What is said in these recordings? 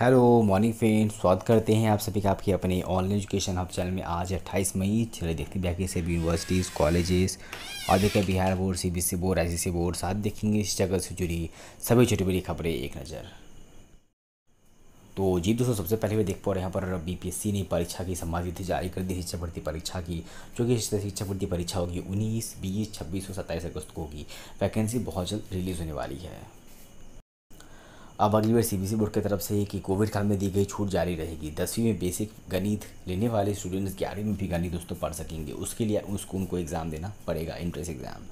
hello morning friend स्वागत करते हैं आप सभी का आपके अपने ऑनलाइन एजुकेशन हब चैनल में आज 28 मई चले देखते हैं बिहार सभी यूनिवर्सिटीज़ कॉलेजेस और देखते हैं Bihar board C B board C board साथ देखेंगे इस जगह से जुड़ी सभी छोटी बड़ी खबरें एक नज़र तो जी दोस्तों सबसे पहले भी देख पा रहे हैं यहाँ पर बीपीएससी ने परीक्षा की सम्मान तिथि जारी कर दी शिक्षा भर्ती परीक्षा की जो कि शिक्षा भर्ती परीक्षा होगी उन्नीस बीस छब्बीस और सत्ताईस अगस्त को होगी वैकेंसी बहुत जल्द रिलीज़ होने वाली है अब अगली बार सी बोर्ड की तरफ से है कि कोविड काल में दी गई छूट जारी रहेगी दसवीं में बेसिक गणित लेने वाले स्टूडेंट्स ग्यारहवीं में भी गणित दोस्तों पढ़ सकेंगे उसके लिए उसको उनको एग्ज़ाम देना पड़ेगा इंट्रेंस एग्ज़ाम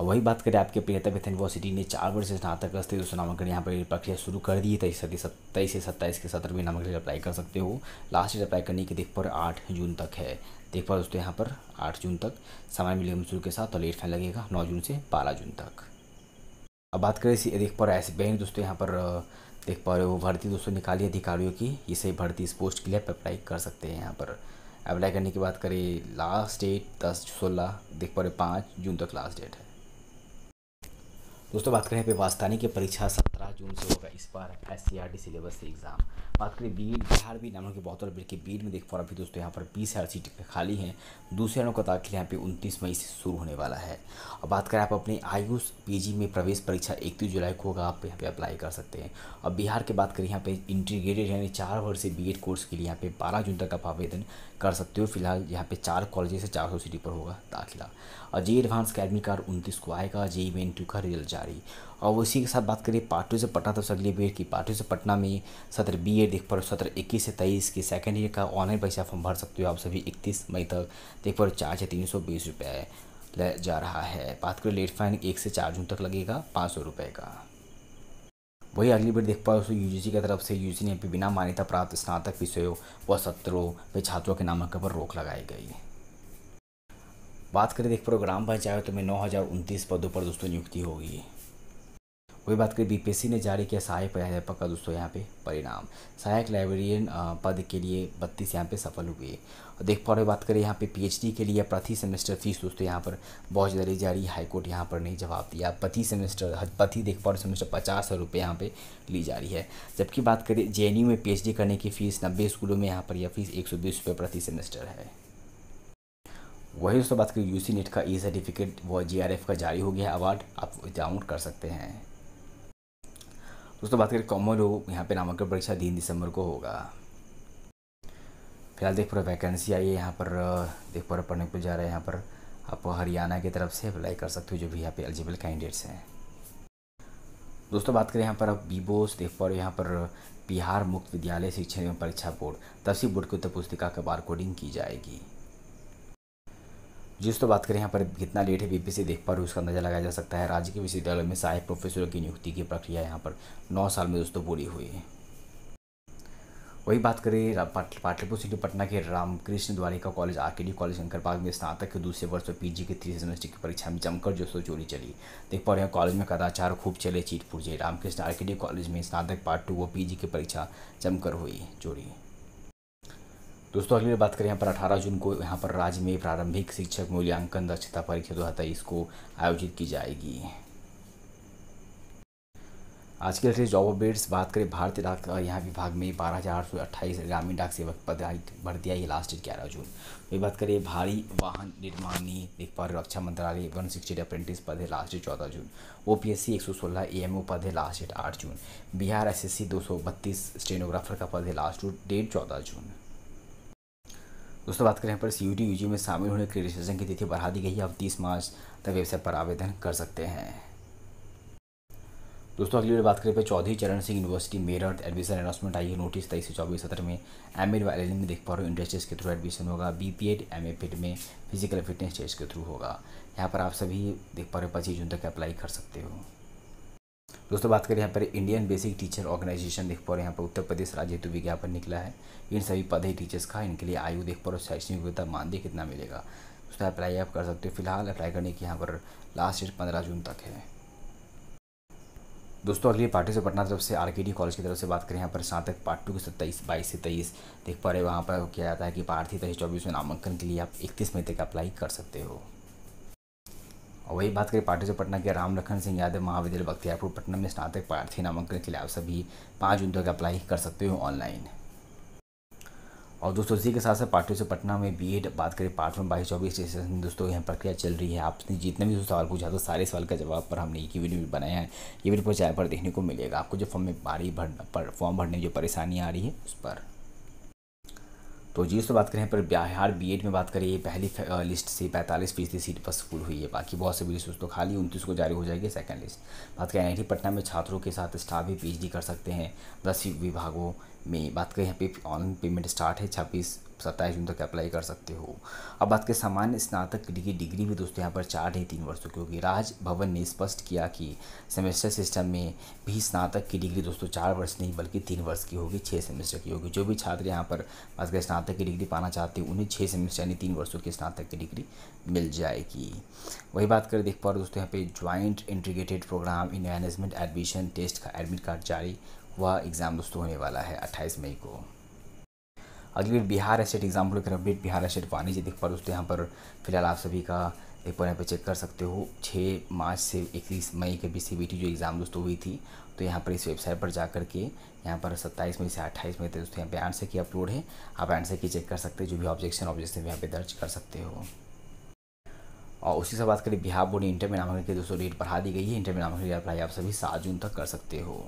अब वही बात करें आपके प्रियता बेथ यूनिवर्सिटी ने चार वर्ष से स्नातक स्तर से नामांकन यहाँ पर प्रक्रिया शुरू कर दी है तेईस सदी तेईस से सत्ताईस के सत्र में नामांकन अप्लाई कर सकते हो लास्ट डेट अप्लाई करने की देख पर आठ जून तक है देख पर दोस्तों यहाँ पर आठ जून तक सामान्य मिलेगा शुरू के साथ और लेट फैन लगेगा नौ जून से बारह जून तक अब बात करें इसी देख पा रहे ऐसे बैंक दोस्तों यहाँ पर देख पा रहे हो भर्ती दोस्तों निकाली अधिकारियों की ये सही भर्ती इस पोस्ट के लिए अप्लाई कर सकते हैं यहाँ पर अप्लाई करने की बात करें लास्ट डेट दस सोलह देख पा रहे पाँच जून तक लास्ट डेट है दोस्तों बात करें पे वास्तानी की परीक्षा सत्रह जून से होगा इस बार एस सिलेबस से एग्ज़ाम बात करें बी एड बिहार भी नाम के बहुत बड़े के बी में देख पा रहा अभी दोस्तों यहाँ पर बीस हज़ार सीट खाली हैं दूसरे नौ का दाखिल यहाँ पे उनतीस मई से शुरू होने वाला है और बात करें आप अपने आयुष पीजी में प्रवेश परीक्षा इकतीस जुलाई को होगा आप यहाँ पे अप्लाई कर सकते हैं और बिहार की बात करें यहाँ पे इंटीग्रेटेड यानी चार वर्ष से बी कोर्स के लिए यहाँ पे बारह जून तक आप आवेदन कर सकते हो फिलहाल यहाँ पे चार कॉलेज से चार सौ पर होगा दाखिला और जे एडवांस अकेडमी का उनतीस को आएगा जे मेन टू का रिजल्ट जारी और उसी के साथ बात करें पार्टी से पटना तक अगले बी की पार्टी से पटना में सत्र बी देख पा रहे हो सत्रह इक्कीस से तेईस के सेकेंड ईयर का ऑनलाइन परीक्षा फॉर्म भर सकते हो आप सभी इकतीस मई तक देख पा रहे हो चार्ज है तीन सौ बीस रुपये ले जा रहा है बात करें लेट फाइन एक से चार जून तक लगेगा पाँच सौ रुपये का वही अगली बार देख पा रहे हो यू जी सी की तरफ से यू जी सी ने भी बिना मान्यता प्राप्त स्नातक विषयों व सत्रों में छात्रों के नामक पर रोक लगाई गई बात करें देख पा रहे हो ग्राम पंचायत में नौ हज़ार उनतीस पदों पर दोस्तों नियुक्ति होगी वही बात करें बीपीएससी ने जारी किया सहायक प्राध्यापक का दोस्तों यहाँ पे परिणाम सहायक लाइब्रेरियन पद के लिए बत्तीस यहाँ पे सफल हुए और देख पा रहे बात करें यहाँ पे पीएचडी के लिए प्रति सेमेस्टर फीस दोस्तों यहाँ पर बहुत ज़्यादा जारी हाईकोर्ट यहाँ पर नहीं जवाब दिया प्रति सेमेस्टर प्रति देख पा रहे सेमेस्टर पचास हज़ार रुपये यहाँ पर ली जा रही है जबकि बात करें जे में पी करने की फ़ीस नब्बे स्कूलों में यहाँ पर यह फ़ीस एक रुपये प्रति सेमेस्टर है वही दोस्तों बात करें यूसी नेट e का ई सर्टिफिकेट व जीआरएफ का जारी हो गया अवार्ड आप डाउनलोड कर सकते हैं दोस्तों बात करें कॉमन लोग यहाँ पे नामांकन परीक्षा तीन दिसंबर को होगा फिलहाल देख पा वैकेंसी आई है यहाँ पर देख पा पढ़ने को जा रहा है यहाँ पर आप हरियाणा की तरफ से अप्लाई कर सकते हो जो भी यहाँ पे एलिजिबल कैंडिडेट्स हैं दोस्तों बात करें यहाँ पर आप बी बोस देख पा यहाँ पर बिहार मुक्त विद्यालय शिक्षण एवं परीक्षा बोर्ड तफसी बोर्ड की उत्तर पुस्तिका का बार कोडिंग की जाएगी जिस तो बात करें यहाँ पर कितना लेट है बीपीसी देख पा रहे उसका नज़र लगाया जा सकता है राज्य के विश्वविद्यालय में सहायक प्रोफेसरों की नियुक्ति की प्रक्रिया यहाँ पर नौ साल में दोस्तों पूरी हुई है वही बात करें पाटलिपुर सिटी पटना के Ramakrishna Dwarika college R K D college Shankar Bagh में स्नातक के दूसरे वर्ष में पी जी के तीसरे सेमेस्टर की परीक्षा में जमकर जो सो चोरी चली देख पा रहे हैं कॉलेज में कदाचार खूब चले चीट पूजे Ramakrishna R K D college में स्नातक पार्ट टू व पी जी की परीक्षा जमकर हुई चोरी दोस्तों अगली बात करें यहाँ पर 18 जून को यहाँ पर राज्य में प्रारंभिक शिक्षक मूल्यांकन दक्षता परीक्षा दो हज़ार तेईस को आयोजित की जाएगी आज के लिए जॉब अपडेट्स बात करें भारतीय डाक यहाँ विभाग में बारह हज़ार सौ अट्ठाईस ग्रामीण डाक सेवक पद भर्ती आई लास्ट डेट ग्यारह जून वही बात करें भारी वाहन निर्माणी देखभाल रक्षा मंत्रालय वन सिक्सटी अप्रेंटिस पद है लास्ट डेट चौदह जून ओ पी एस सी एक सौ सोलह ए एम ओ पद है लास्ट डेट आठ जून बिहार एस एस सी दो सौ बत्तीस स्टेनोग्राफर का पद है लास्ट डेट चौदह जून दोस्तों बात करें पर सी यू में शामिल होने के लिए रजिस्ट्रेशन की तिथि बढ़ा दी गई है अब तीस मार्च तक वेबसाइट पर आवेदन कर सकते हैं दोस्तों अगली बात करें पर Chaudhary Charan Singh university Meerut admission announcement आई है नोटिस तेईस से चौबीस सत्र में एम एड वाले में देख पा रहे हो इंडस्ट्रीज के थ्रू एडमिशन होगा B P Ed M A fit में फिजिकल फिटनेस टेस्ट के थ्रू होगा यहाँ पर आप सभी देख पा रहे हो पच्चीस जून तक अप्लाई कर सकते हो दोस्तों बात करें यहाँ पर इंडियन बेसिक टीचर ऑर्गेनाइजेशन देख पा रहे हैं यहाँ पर उत्तर प्रदेश राज्य हेतु विज्ञापन निकला है इन सभी पद ही टीचर्स का इनके लिए आयु देख पा रहे हो शैक्षणिक योग्यता मानदेय कितना मिलेगा दोस्तों अप्लाई आप कर सकते हो फिलहाल अप्लाई करने की यहाँ पर लास्ट डेट पंद्रह जून तक है दोस्तों अगली पार्टी से पटना तरफ से आर कॉलेज की तरफ से बात करें यहाँ पर स्नातक पार्ट टू के सत्ताईस बाईस से तेईस देख पा रहे वहाँ पर किया जाता है कि प्रार्थी तेईस चौबीस में नामांकन के लिए आप इकतीस मई तक अप्लाई कर सकते हो और वही बात करें पार्टी से पटना के राम लखन सिंह यादव महाविद्यालय बख्तियारपुर पटना में स्नातक प्रार्थी नामांकन के लिए आप सभी पाँच जून तक अप्लाई कर सकते हो ऑनलाइन और दोस्तों इसी के साथ साथ पार्टियों से पटना में बीएड बात करें पार्ट वन बाईस चौबीस स्टेशन दोस्तों यहाँ प्रक्रिया चल रही है आपने जितने भी सवाल पूछा तो सारे सवाल का जवाब पर हमने एक ही वीडियो बनाया है ये वीडियो पर चाहे पर देखने को मिलेगा आपको जो फॉर्म में भारी भर पर फॉर्म भरने में जो परेशानी आ रही है उस पर तो जी से बात करें पर बिहार बी में बात करें ये पहली लिस्ट से पैंतालीस फीसदी सीट पर फुल हुई है बाकी बहुत से लिस्ट तो खाली उनतीस को जारी हो जाएगी सेकंड लिस्ट बात करें आई पटना में छात्रों के साथ स्टाफ भी पीएचडी कर सकते हैं दस विभागों में बात करें यहाँ पे ऑनलाइन पेमेंट स्टार्ट है छब्बीस सत्ताईस जून तक अप्लाई कर सकते हो अब बात करें सामान्य स्नातक की डिग्री, डिग्री भी दोस्तों यहाँ पर चार नहीं तीन वर्षों की होगी राजभवन ने स्पष्ट किया कि सेमेस्टर सिस्टम में भी स्नातक की डिग्री दोस्तों चार वर्ष नहीं बल्कि तीन वर्ष की होगी छः सेमेस्टर की होगी जो भी छात्र यहाँ पर बात करें स्नातक की डिग्री पाना चाहते हैं उन्हें छः सेमेस्टर यानी तीन वर्षों की स्नातक की डिग्री मिल जाएगी वही बात करें देख पा रहे दोस्तों यहाँ पे joint integrated programme in management admission test का एडमिट कार्ड जारी वह एग्ज़ाम दोस्तों होने वाला है अट्ठाईस मई को अगली बार बिहार स्टेट एग्जाम लेकर अपडेट बिहार स्टेट पानी जी देख पा दोस्तों यहाँ पर फिलहाल आप सभी का एक बार यहाँ पर चेक कर सकते हो छः मार्च से इक्कीस मई के बीच सी बी जो एग्ज़ाम दोस्तों हुई थी तो यहाँ पर इस वेबसाइट पर जा कर के यहाँ पर सत्ताईस मई से अट्ठाईस मई तक दोस्तों यहाँ पे आंसर की अपलोड है आप आंसर की चेक कर सकते हो जो भी ऑब्जेक्शन ऑब्जेक्शन यहाँ पे दर्ज कर सकते हो और उसी से बात करें बिहार बोर्ड इंटर में नामांकन के दोस्तों डेट बढ़ा दी गई है इंटर में नामांकन की अप्लाई आप सभी सात जून तक कर सकते हो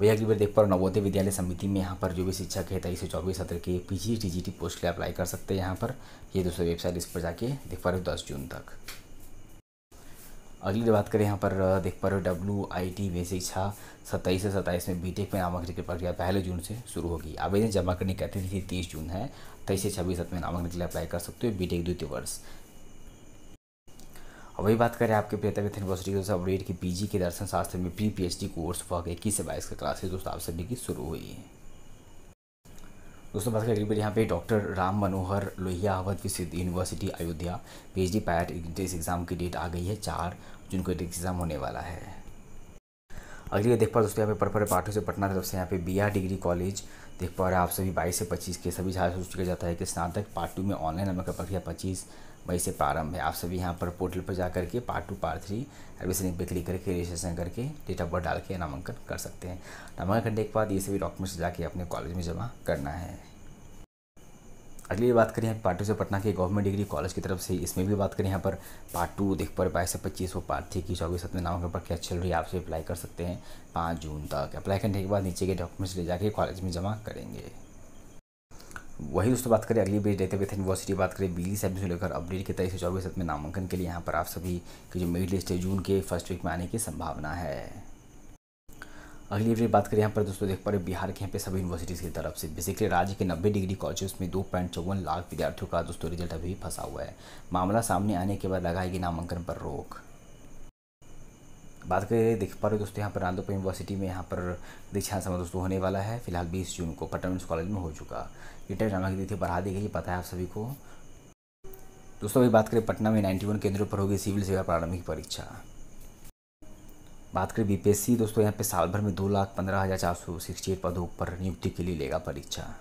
भैया अगली बार देख पा रहे नवोदय विद्यालय समिति में यहाँ पर जो भी शिक्षक है तेईस से चौबीस सत्र के P G T G T post के लिए अप्लाई कर सकते हैं यहाँ पर ये दूसरे वेबसाइट इस पर जाके देख पा रहे हो दस जून तक अगली बात करें यहाँ पर देख पा रहे हो डब्ल्यू आई टी वे शिक्षा सत्ताईस से सत्ताईस में बीटेक में नामांकन की प्रक्रिया पहले जून से शुरू होगी आवेदन जमा करने की अंतिम तिथि तीस जून है तेईस से छब्बीस सत्र में नामांकन के लिए अप्लाई कर सकते हो बीटेक द्वितीय वर्ष और वही बात करें आपके प्रियता विथ यूनिवर्सिटी के अपडेट की पी के दर्शन शास्त्र में प्री डी कोर्स वर्ग इक्कीस से बाईस का क्लासेज दोस्तों आप सभी की शुरू हुई है दोस्तों बात करें बार यहाँ पे डॉक्टर राम मनोहर लोहिया अवध विश्व university Ayodhya PhD PAT entrance exam की डेट आ गई है चार जून को एग्जाम होने वाला है अगली देख पा दोस्तों यहाँ पे परपर पाठों से पटना तरफ से यहाँ पे बीआर डिग्री कॉलेज देख पा रहे हैं आप सभी बाईस से पच्चीस के सभी छात्र सूचित किया जाता है कि स्नातक पार्ट टू में ऑनलाइन नामक प्रक्रिया पच्चीस वहीं से प्रारंभ है आप सभी यहाँ पर पोर्टल पर जा करके part two part three admission पे क्लिक करके रजिस्ट्रेशन करके डेट ऑफ बर्थ डाल के नामांकन कर सकते हैं नामांकन करने के बाद ये सभी डॉक्यूमेंट्स जाके अपने कॉलेज में जमा करना है अगली बात करें यहाँ पार्ट टू से पटना के गवर्नमेंट डिग्री कॉलेज की तरफ से इसमें भी बात करें यहाँ पर पार्ट टू देख पर बाईस से पच्चीस वो पार्ट थी कि चौबीस सत्तर नामांकन प्रक्रिया चल रही है आपसे अप्लाई कर सकते हैं पाँच जून तक अप्लाई करने के बाद नीचे के डॉक्यूमेंट्स ले जाके कॉलेज में जमा करेंगे वही दोस्तों बात करें अगली बेच देते हुए यूनिवर्सिटी बात करें बिजली सर्विस से लेकर अपडेट के तेईस से चौबीस में नामांकन के लिए यहाँ पर आप सभी की जो मेरिट लिस्ट है जून के फर्स्ट वीक में आने की संभावना है अगली अपडेट बात करें यहाँ पर दोस्तों देख पा रहे बिहार के यहाँ पे सभी यूनिवर्सिटीज़ की तरफ से बेसिकली राज्य के 90 डिग्री कॉलेजेस में दो पॉइंट चौवन लाख विद्यार्थियों का दोस्तों रिजल्ट अभी फंसा हुआ है मामला सामने आने के बाद लगाएगी नामांकन पर रोक बात करें देख पा रहे हो दोस्तों यहाँ पर नांदोप यूनिवर्सिटी में यहाँ पर दीक्षांत समारोह दोस्तों होने वाला है फिलहाल बीस जून को पटन कॉलेज में हो चुका रिटर्न जमा की तिथि बढ़ा दी गई पता है आप सभी को दोस्तों अभी बात करें पटना में नाइन्टी केंद्रों पर होगी सिविल सेवा प्रारंभिक परीक्षा बात करें बी दोस्तों यहाँ पर साल भर में दो लाख पंद्रह हज़ार चार सौ सिक्सटी एट पदों पर नियुक्ति के लिए लेगा परीक्षा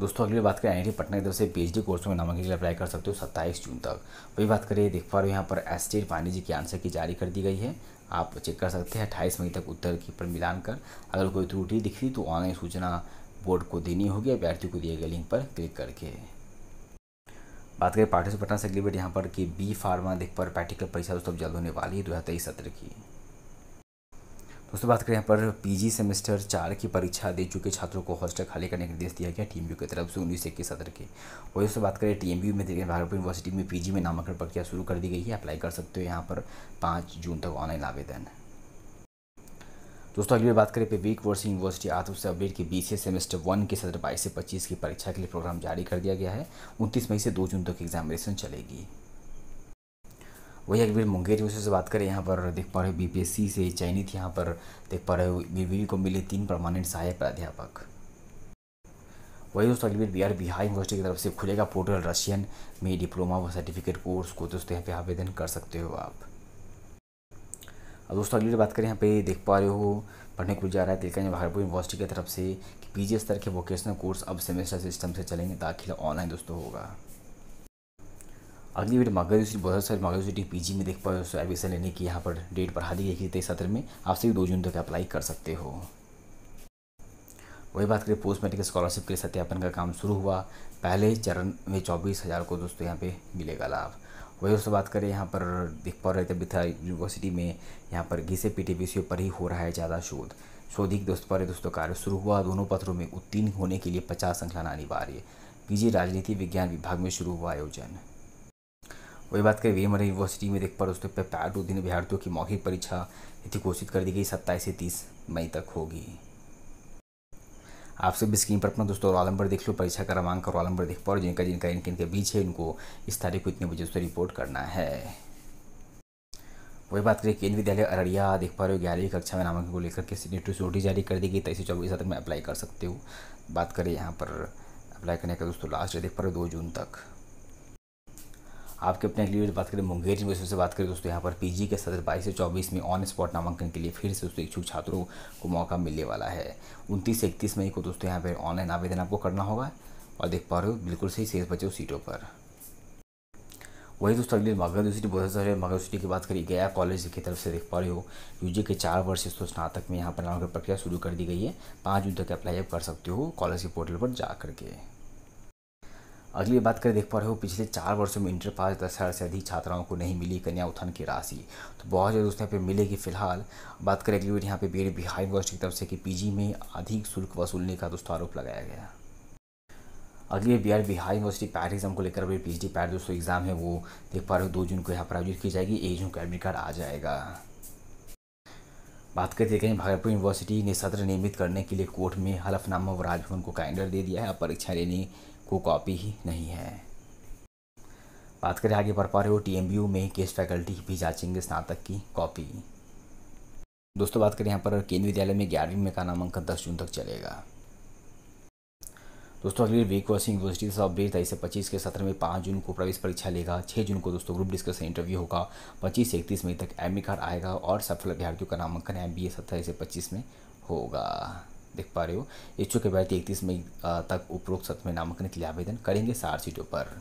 दोस्तों अगली बात करें आई पटना की तरफ से पीएचडी कोर्स में नामांकन के लिए अप्लाई कर सकते हो 27 जून तक वही बात करें देख पा रहे हो यहाँ पर एस टी पांडे जी की आंसर की जारी कर दी गई है आप चेक कर सकते हैं अट्ठाईस मई तक उत्तर की पर मिलान कर अगर कोई त्रुटि दिखती तो ऑनलाइन सूचना बोर्ड को देनी होगी अभ्यर्थी को दिए गए लिंक पर क्लिक करके बात करें पाठ्य पटना से अगली बेट यहाँ पर कि बी फार्मा देख पर प्रैक्टिकल परीक्षा दोस्तों जल्द होने वाली है दो हज़ार तेईस सत्र की दोस्तों बात करें यहाँ पर पीजी सेमेस्टर चार की परीक्षा दे चुके छात्रों को हॉस्टल खाली करने का निर्देश दिया गया टीम यू की तरफ से उन्नीस इक्कीस सत्र के वही दोस्तों बात करें टीम यू में देखें भागलपुर यूनिवर्सिटी में पीजी में नामांकन प्रक्रिया शुरू कर दी गई है अप्लाई कर सकते हो यहाँ पर पाँच जून तक ऑनलाइन आवेदन दोस्तों अगली बात करें पे वीक वर्ष यूनिवर्सिटी आतुर से अपडेट के बीस सेमेस्टर वन के सत्र बाईस से पच्चीस की परीक्षा के लिए प्रोग्राम जारी कर दिया गया है उनतीस मई से दो जून तक एग्जामिनेशन चलेगी वही अगर मुंगेर यूनिवर्सिटी से बात करें यहाँ पर देख पा रहे हो बीपीएससी से चयनित यहाँ पर देख पा रहे हो बीबीवी को मिले तीन परमानेंट सहायक प्राध्यापक वही दोस्तों अगली बार बिहार बिहार यूनिवर्सिटी की तरफ से खुलेगा पोर्टल रशियन में डिप्लोमा व सर्टिफिकेट कोर्स को दोस्तों यहाँ पे आवेदन कर सकते हो आप और दोस्तों अगली बात करें यहाँ पे देख पा रहे हो पढ़ने को जा रहा है तिलकंज भागलपुर यूनिवर्सिटी की तरफ से कि जी स्तर के वोकेशनल कोर्स अब सेमेस्टर सिस्टम से चलेंगे दाखिला ऑनलाइन दोस्तों होगा अगली वीडियो मागल यूनिवर्सिटी बहुत सारी मागल यूनिवर्सिटी पीजी में देख पाए दोस्तों एडमिशन लेने की यहाँ पर डेट बढ़ा दी गई है तेईस सत्र में आप सभी दो जून तक अप्लाई कर सकते हो वही बात करें पोस्ट मेट्रिक स्कॉलरशिप के लिए सत्यापन का काम शुरू हुआ पहले चरण में चौबीस हज़ार को दोस्तों यहाँ पे मिलेगा लाभ वही उससे बात करें यहाँ पर देख पा रहे थे बिथा यूनिवर्सिटी में यहाँ पर घी से पी टी पर ही हो रहा है ज़्यादा शोध शोधिक दोस्त पर दोस्तों कार्य शुरू हुआ दोनों पत्रों में उत्तीर्ण होने के लिए पचास संख्या अनिवार्य पीजी राजनीति विज्ञान विभाग में शुरू हुआ आयोजन वही बात करें वी यूनिवर्सिटी में देख रहे दोस्तों प्यार दो दिन विद्यार्थियों की मौखिक परीक्षा तिथि घोषित कर दी गई सत्ताईस से तीस मई तक होगी आप सभी स्क्रीन पर अपना दोस्तों रोल नंबर देख लो परीक्षा का क्रमांक रोल नंबर देख पाओ जिनका जिनका इनके इनके बीच है उनको इस तारीख को इतने बजे से रिपोर्ट करना है वही बात करें केंद्रीय विद्यालय अररिया देख पा रहे हो ग्यारहवीं कक्षा में नामांकन को लेकर के सोटी जारी कर दी गई तेईस चौबीस तक में अप्लाई कर सकते हो बात करें यहाँ पर अप्लाई करने का दोस्तों लास्ट देख पा रहे हो दो जून तक आपके अपने अगली बात करें मुंगेर यूनिवर्सिटी से बात करें दोस्तों यहाँ पर पीजी के सत्र बाईस से चौबीस में ऑन स्पॉट नामांकन के लिए फिर से दोस्तों इच्छुक छात्रों को मौका मिलने वाला है उनतीस से इकतीस मई को दोस्तों यहाँ पर ऑनलाइन आवेदन आपको करना होगा और देख पा रहे हो बिल्कुल सही शेष बचे सीटों पर वही दोस्तों अगली मगर यूनिवर्सिटी बहुत सारे मगर यूनिवर्सिटी की बात करी गया कॉलेज की तरफ से देख पा रहे हो यूजी के चार वर्ष तो स्नातक में यहाँ पर नामांकन प्रक्रिया शुरू कर दी गई है पाँच जून तक अप्लाई आप कर सकते हो कॉलेज के पोर्टल पर जा करके अगली बात करें देख पा रहे हो पिछले चार वर्षों में इंटर पास दस हज़ार से अधिक छात्राओं को नहीं मिली कन्या उत्थान की राशि तो बहुत ज़्यादा दोस्तों यहाँ पे मिलेगी फिलहाल बात करें अगली बार यहाँ पे बी बिहार यूनिवर्सिटी की तरफ से कि पीजी में अधिक शुल्क वसूलने का दोस्तों आरोप लगाया गया अगली आर बिहार यूनिवर्सिटी पैर एग्जाम को लेकर अभी पी डी पैर दोस्तों एग्ज़ाम है वो देख पा रहे हो दो जून को यहाँ पर आयोजित की जाएगी एक जून को एडमिट कार्ड आ जाएगा बात करते हैं भागलपुर यूनिवर्सिटी ने सत्र नियमित करने के लिए कोर्ट में हलफनामा व राजभवन को कैलेंडर दे दिया है अब परीक्षा लेने को कॉपी ही नहीं है बात करें आगे बढ़ पा रहे हो टी में केस फैकल्टी भी जांचेंगे स्नातक की कॉपी दोस्तों बात करें यहाँ पर केंद्रीय विद्यालय में ग्यारहवीं में का नामांकन दस जून तक चलेगा दोस्तों अगले वीक क्रॉसिंग यूनिवर्सिटी से अपडेट तेईस से पच्चीस के सत्र में पाँच जून को प्रवेश परीक्षा लेगा छः जून को दोस्तों ग्रुप डिस्कशन इंटरव्यू होगा पच्चीस से इकतीस मई तक एम कार्ड e आएगा और सफल अभ्यर्थियों का नामांकन एम बी ए सत्रह से पच्चीस में होगा देख पा रहे हो इच्छुक अभ्यर्थी इकतीस मई तक उपरोक्त सत्र में नामांकन के लिए आवेदन करेंगे सार सीटों पर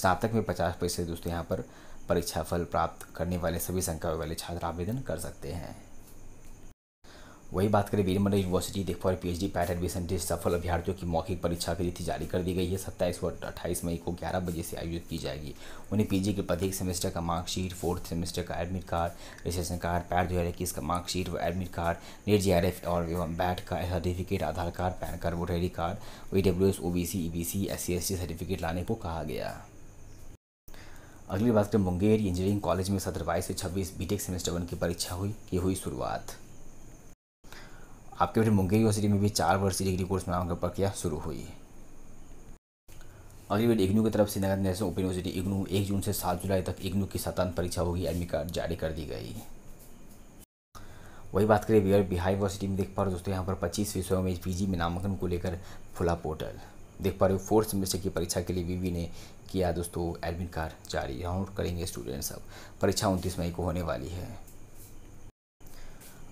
स्नातक में पचास पैसे दोस्तों यहाँ पर परीक्षाफल प्राप्त करने वाले सभी संख्या वाले छात्र आवेदन कर सकते हैं वही बात करें वीरमंडल यूनिवर्सिटी देख पा P H D PAT admission सफल अभ्यर्थियों की मौखिक परीक्षा की तिथि जारी कर दी गई है सत्ताईस और अट्ठाईस मई को ग्यारह बजे से आयोजित की जाएगी उन्हें पी के प्रत्येक सेमेस्टर का मार्कशीट फोर्थ सेमेस्टर का एडमिट कार्ड रिसेशन कार्ड पैर दो हज़ार इक्कीस का मार्कशीट व admit card NET J R F और एवं बैट का certificate Aadhaar card PAN card I card E W S O B C E B C S C S T certificate लाने को कहा गया अगली बात करें मुंगेर इंजीनियरिंग कॉलेज में सत्रह बाईस से छब्बीस बीटेक सेमेस्टर वन की परीक्षा हुई की हुई शुरुआत आपके बेटे मुंगेर यूनिवर्सिटी में भी चार वर्षीय डिग्री कोर्स में नामांकन प्रक्रिया शुरू हुई है अगली बेटी इग्नू की तरफ से नगर नेशनल ओपन यूनिवर्सिटी इग्नू एक जून से सात जुलाई तक इग्नू की सतान परीक्षा होगी एडमिट कार्ड जारी कर दी गई वही बात करें बिहार बिहार यूनिवर्सिटी में देख पा रहे हो दोस्तों यहाँ पर पच्चीस विषयों में पीजी में नामांकन को लेकर खुला पोर्टल देख पा रहे हो फोर्थ सेमेस्टर की परीक्षा के लिए वीवी ने किया दोस्तों एडमिट कार्ड जारी डाउनलोड करेंगे स्टूडेंट्स अब परीक्षा उनतीस मई को होने वाली है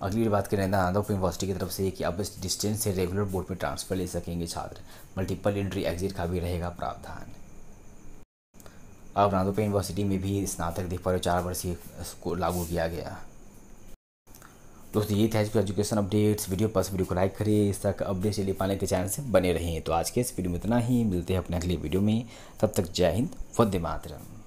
अगली बात करें नांदा यादव यूनिवर्सिटी की तरफ से कि अब इस डिस्टेंस से रेगुलर बोर्ड में ट्रांसफ़र ले सकेंगे छात्र मल्टीपल एंट्री एग्जिट का भी रहेगा प्रावधान अब नादोपे यूनिवर्सिटी में भी स्नातक देख पा रहे चार वर्षीय को लागू किया गया दोस्तों ये था एजुकेशन अपडेट्स वीडियो पर वीडियो को लाइक करिए इस तरह अपडेट्स लिए पाने के चैनल से बने रहें तो आज के इस वीडियो में इतना ही मिलते हैं अपने अगले वीडियो में तब तक जय हिंद वंदे मातरम